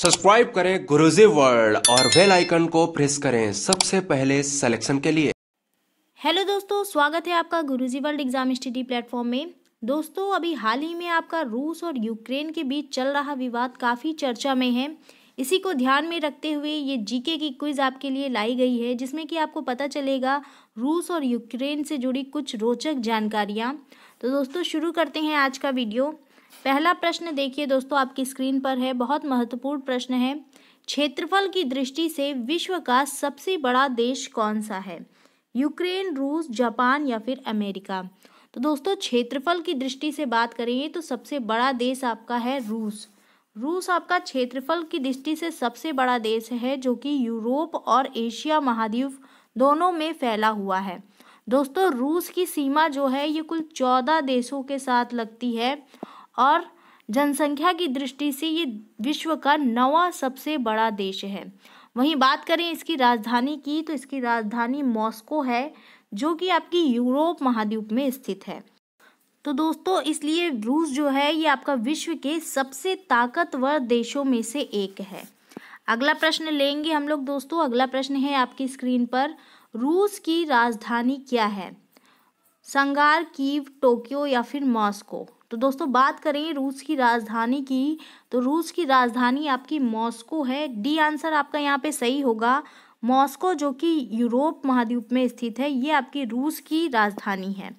subscribe करें Guruji world और bell icon को प्रेस करें सबसे पहले सिलेक्शन के लिए हेलो दोस्तों स्वागत है आपका Guruji world exam study platform में दोस्तों अभी हाल ही में आपका रूस और यूक्रेन के बीच चल रहा विवाद काफ़ी चर्चा में है इसी को ध्यान में रखते हुए ये जीके की क्विज़ आपके लिए लाई गई है जिसमें कि आपको पता चलेगा रूस और यूक्रेन से जुड़ी कुछ रोचक जानकारियाँ तो दोस्तों शुरू करते हैं आज का वीडियो पहला प्रश्न देखिए दोस्तों आपकी स्क्रीन पर है बहुत महत्वपूर्ण प्रश्न है क्षेत्रफल की दृष्टि से विश्व का सबसे बड़ा देश कौन सा है यूक्रेन रूस जापान या फिर अमेरिका तो दोस्तों क्षेत्रफल की दृष्टि से बात करेंगे तो सबसे बड़ा देश आपका है रूस रूस आपका क्षेत्रफल की दृष्टि से सबसे बड़ा देश है जो कि यूरोप और एशिया महाद्वीप दोनों में फैला हुआ है दोस्तों रूस की सीमा जो है ये कुल चौदह देशों के साथ लगती है और जनसंख्या की दृष्टि से ये विश्व का नवा सबसे बड़ा देश है वहीं बात करें इसकी राजधानी की तो इसकी राजधानी मॉस्को है जो कि आपकी यूरोप महाद्वीप में स्थित है तो दोस्तों इसलिए रूस जो है ये आपका विश्व के सबसे ताकतवर देशों में से एक है अगला प्रश्न लेंगे हम लोग दोस्तों अगला प्रश्न है आपकी स्क्रीन पर रूस की राजधानी क्या है संगार कीव टोक्यो या फिर मॉस्को तो दोस्तों बात करें रूस की राजधानी की तो रूस की राजधानी आपकी मॉस्को है डी आंसर आपका यहाँ पे सही होगा मॉस्को जो कि यूरोप महाद्वीप में स्थित है ये आपकी रूस की राजधानी है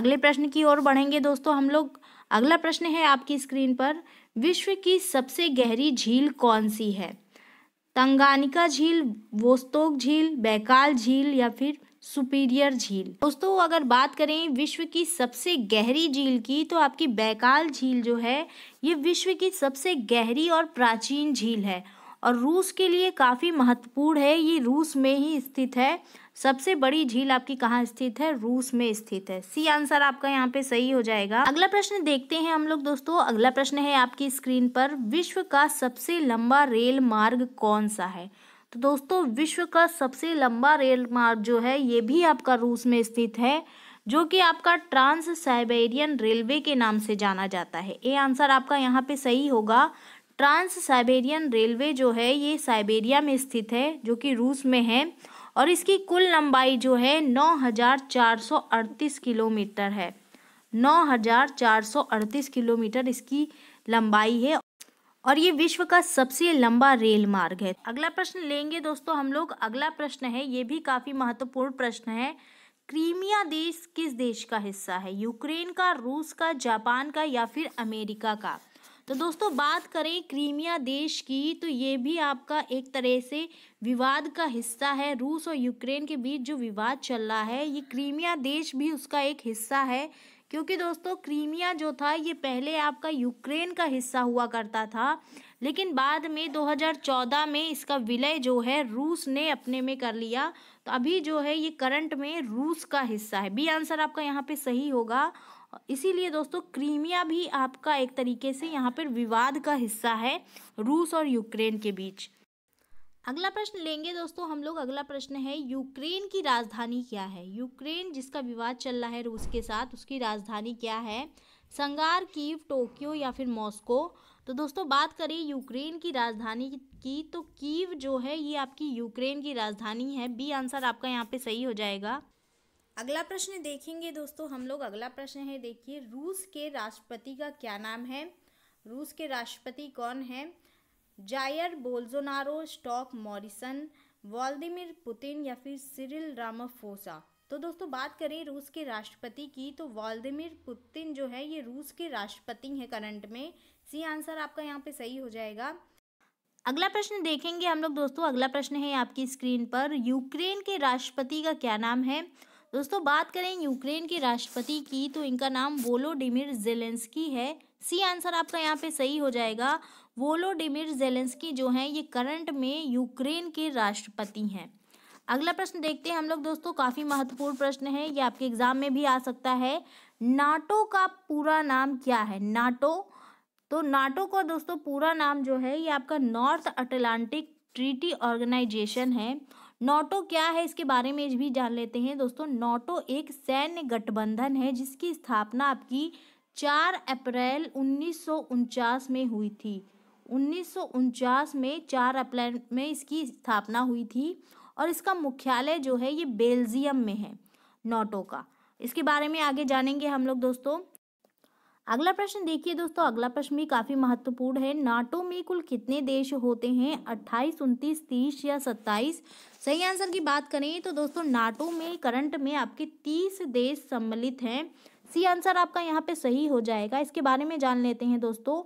अगले प्रश्न की ओर बढ़ेंगे दोस्तों हम लोग अगला प्रश्न है आपकी स्क्रीन पर विश्व की सबसे गहरी झील कौन सी है तंगानिका झील वोस्तोक झील बैकाल झील या फिर सुपीरियर झील दोस्तों अगर बात करें विश्व की सबसे गहरी झील की तो आपकी बैकाल झील जो है ये विश्व की सबसे गहरी और प्राचीन झील है और रूस के लिए काफ़ी महत्वपूर्ण है ये रूस में ही स्थित है सबसे बड़ी झील आपकी कहाँ स्थित है रूस में स्थित है सी आंसर आपका यहाँ पे सही हो जाएगा अगला प्रश्न देखते हैं हम लोग दोस्तों अगला प्रश्न है आपकी स्क्रीन पर विश्व का सबसे लंबा रेल मार्ग कौन सा है तो दोस्तों विश्व का सबसे लंबा रेल मार्ग जो है ये भी आपका रूस में स्थित है जो कि आपका ट्रांस साइबेरियन रेलवे के नाम से जाना जाता है ये आंसर आपका यहाँ पे सही होगा ट्रांस साइबेरियन रेलवे जो है ये साइबेरिया में स्थित है जो कि रूस में है और इसकी कुल लंबाई जो है 9,438 किलोमीटर है 9,438 किलोमीटर इसकी लंबाई है और ये विश्व का सबसे लंबा रेल मार्ग है अगला प्रश्न लेंगे दोस्तों हम लोग अगला प्रश्न है ये भी काफ़ी महत्वपूर्ण प्रश्न है क्रीमिया देश किस देश का हिस्सा है यूक्रेन का रूस का जापान का या फिर अमेरिका का तो दोस्तों बात करें क्रीमिया देश की तो ये भी आपका एक तरह से विवाद का हिस्सा है रूस और यूक्रेन के बीच जो विवाद चल रहा है ये क्रीमिया देश भी उसका एक हिस्सा है क्योंकि दोस्तों क्रीमिया जो था ये पहले आपका यूक्रेन का हिस्सा हुआ करता था लेकिन बाद में 2014 में इसका विलय जो है रूस ने अपने में कर लिया तो अभी जो है ये करंट में रूस का हिस्सा है बी आंसर आपका यहाँ पे सही होगा इसीलिए दोस्तों क्रीमिया भी आपका एक तरीके से यहाँ पर विवाद का हिस्सा है रूस और यूक्रेन के बीच अगला प्रश्न लेंगे दोस्तों हम लोग अगला प्रश्न है यूक्रेन की राजधानी क्या है यूक्रेन जिसका विवाद चल रहा है रूस के साथ उसकी राजधानी क्या है संगार कीव टोक्यो या फिर मॉस्को तो दोस्तों बात करें यूक्रेन की राजधानी की तो कीव जो है ये आपकी यूक्रेन की राजधानी है बी आंसर आपका यहाँ पे सही हो जाएगा अगला प्रश्न देखेंगे दोस्तों हम लोग अगला प्रश्न है देखिए रूस के राष्ट्रपति का क्या नाम है रूस के राष्ट्रपति कौन है जायर बोल्जोनारो स्टॉक मॉरिसन व्लादिमिर पुतिन या फिर सिरिल रामाफोसा तो दोस्तों बात करें रूस के राष्ट्रपति की तो व्लादिमिर पुतिन जो है ये रूस के राष्ट्रपति हैं करंट में सी आंसर आपका यहाँ पे सही हो जाएगा अगला प्रश्न देखेंगे हम लोग दोस्तों अगला प्रश्न है आपकी स्क्रीन पर यूक्रेन के राष्ट्रपति का क्या नाम है दोस्तों बात करें यूक्रेन के राष्ट्रपति की तो इनका नाम वोलोडिमिर जेलेंस्की है सी आंसर आपका यहाँ पे सही हो जाएगा वोलोडिमिर जेलेंस्की जो हैं ये करंट में यूक्रेन के राष्ट्रपति हैं अगला प्रश्न देखते हैं हम लोग दोस्तों काफ़ी महत्वपूर्ण प्रश्न है ये आपके एग्जाम में भी आ सकता है नाटो का पूरा नाम क्या है नाटो तो नाटो का दोस्तों पूरा नाम जो है ये आपका नॉर्थ अटलांटिक ट्रीटी ऑर्गेनाइजेशन है नोटो क्या है इसके बारे में भी जान लेते हैं दोस्तों नोटो एक सैन्य गठबंधन है जिसकी स्थापना आपकी चार अप्रैल उन्नीस में हुई थी उन्नीस में चार अप्रैल में इसकी स्थापना हुई थी और इसका मुख्यालय जो है ये बेल्जियम में है नोटो का इसके बारे में आगे जानेंगे हम लोग दोस्तों अगला प्रश्न देखिए दोस्तों अगला प्रश्न भी काफ़ी महत्वपूर्ण है नाटो में कुल कितने देश होते हैं अट्ठाईस उनतीस तीस या सत्ताईस सही आंसर की बात करें तो दोस्तों नाटो में करंट में आपके तीस देश सम्मिलित हैं सी आंसर आपका यहाँ पे सही हो जाएगा इसके बारे में जान लेते हैं दोस्तों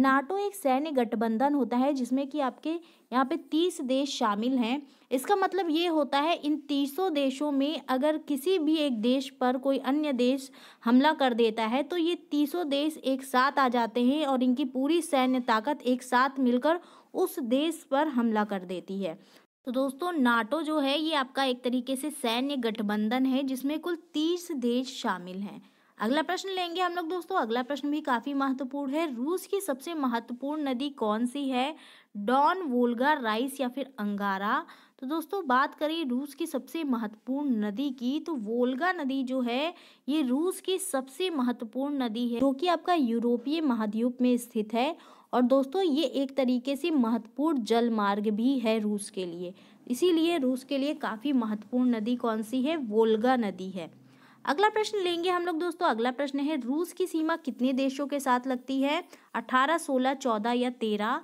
नाटो एक सैन्य गठबंधन होता है जिसमें कि आपके यहाँ पे तीस देश शामिल हैं इसका मतलब ये होता है इन तीसों देशों में अगर किसी भी एक देश पर कोई अन्य देश हमला कर देता है तो ये तीसों देश एक साथ आ जाते हैं और इनकी पूरी सैन्य ताकत एक साथ मिलकर उस देश पर हमला कर देती है तो दोस्तों नाटो जो है ये आपका एक तरीके से सैन्य गठबंधन है जिसमें कुल तीस देश शामिल हैं अगला प्रश्न लेंगे हम लोग दोस्तों अगला प्रश्न भी काफ़ी महत्वपूर्ण है रूस की सबसे महत्वपूर्ण नदी कौन सी है डॉन वोल्गा राइस या फिर अंगारा तो दोस्तों बात करें रूस की सबसे महत्वपूर्ण नदी की तो वोल्गा नदी जो है ये रूस की सबसे महत्वपूर्ण नदी है जो कि आपका यूरोपीय महाद्वीप में स्थित है और दोस्तों ये एक तरीके से महत्वपूर्ण जल मार्ग भी है रूस के लिए इसीलिए रूस के लिए काफ़ी महत्वपूर्ण नदी कौन सी है वोल्गा नदी है अगला प्रश्न लेंगे हम लोग दोस्तों अगला प्रश्न है रूस की सीमा कितने देशों के साथ लगती है अठारह सोलह चौदह या तेरह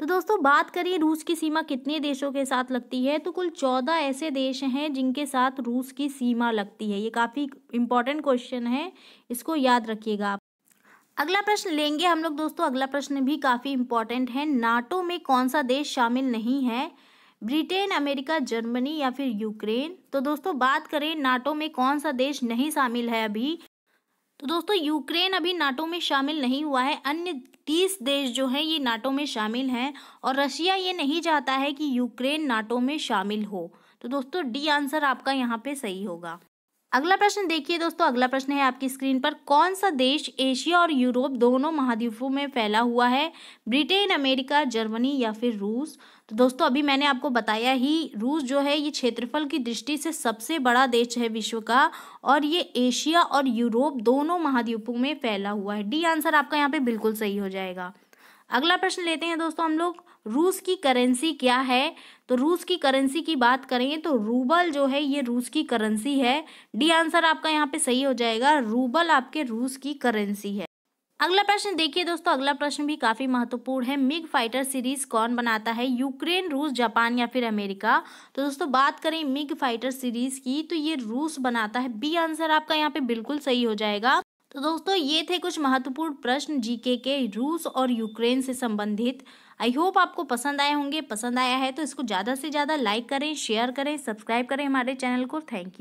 तो दोस्तों बात करिए रूस की सीमा कितने देशों के साथ लगती है तो कुल चौदह ऐसे देश हैं जिनके साथ रूस की सीमा लगती है ये काफ़ी इम्पोर्टेंट क्वेश्चन है इसको याद रखिएगा अगला प्रश्न लेंगे हम लोग दोस्तों अगला प्रश्न भी काफ़ी इंपॉर्टेंट है नाटो में कौन सा देश शामिल नहीं है ब्रिटेन अमेरिका जर्मनी या फिर यूक्रेन तो दोस्तों बात करें नाटो में कौन सा देश नहीं शामिल है अभी तो दोस्तों यूक्रेन अभी नाटो में शामिल नहीं हुआ है अन्य तीस देश जो हैं ये नाटो में शामिल हैं और रशिया ये नहीं चाहता है कि यूक्रेन नाटो में शामिल हो तो दोस्तों डी आंसर आपका यहाँ पे सही होगा अगला प्रश्न देखिए दोस्तों अगला प्रश्न है आपकी स्क्रीन पर कौन सा देश एशिया और यूरोप दोनों महाद्वीपों में फैला हुआ है ब्रिटेन अमेरिका जर्मनी या फिर रूस तो दोस्तों अभी मैंने आपको बताया ही रूस जो है ये क्षेत्रफल की दृष्टि से सबसे बड़ा देश है विश्व का और ये एशिया और यूरोप दोनों महाद्वीपों में फैला हुआ है डी आंसर आपका यहाँ पे बिल्कुल सही हो जाएगा अगला प्रश्न लेते हैं दोस्तों हम लोग रूस की करेंसी क्या है तो रूस की करेंसी की बात करेंगे तो रूबल जो है ये रूस की करेंसी है डी आंसर आपका यहाँ पे सही हो जाएगा रूबल आपके रूस की करेंसी है अगला प्रश्न देखिए दोस्तों अगला प्रश्न भी काफी महत्वपूर्ण है मिग फाइटर सीरीज कौन बनाता है यूक्रेन रूस जापान या फिर अमेरिका तो दोस्तों बात करें मिग फाइटर सीरीज की तो ये रूस बनाता है बी आंसर आपका यहाँ पे बिल्कुल सही हो जाएगा तो दोस्तों ये थे कुछ महत्वपूर्ण प्रश्न जीके के रूस और यूक्रेन से संबंधित आई होप आपको पसंद आए होंगे पसंद आया है तो इसको ज़्यादा से ज़्यादा लाइक करें शेयर करें सब्सक्राइब करें हमारे चैनल को थैंक यू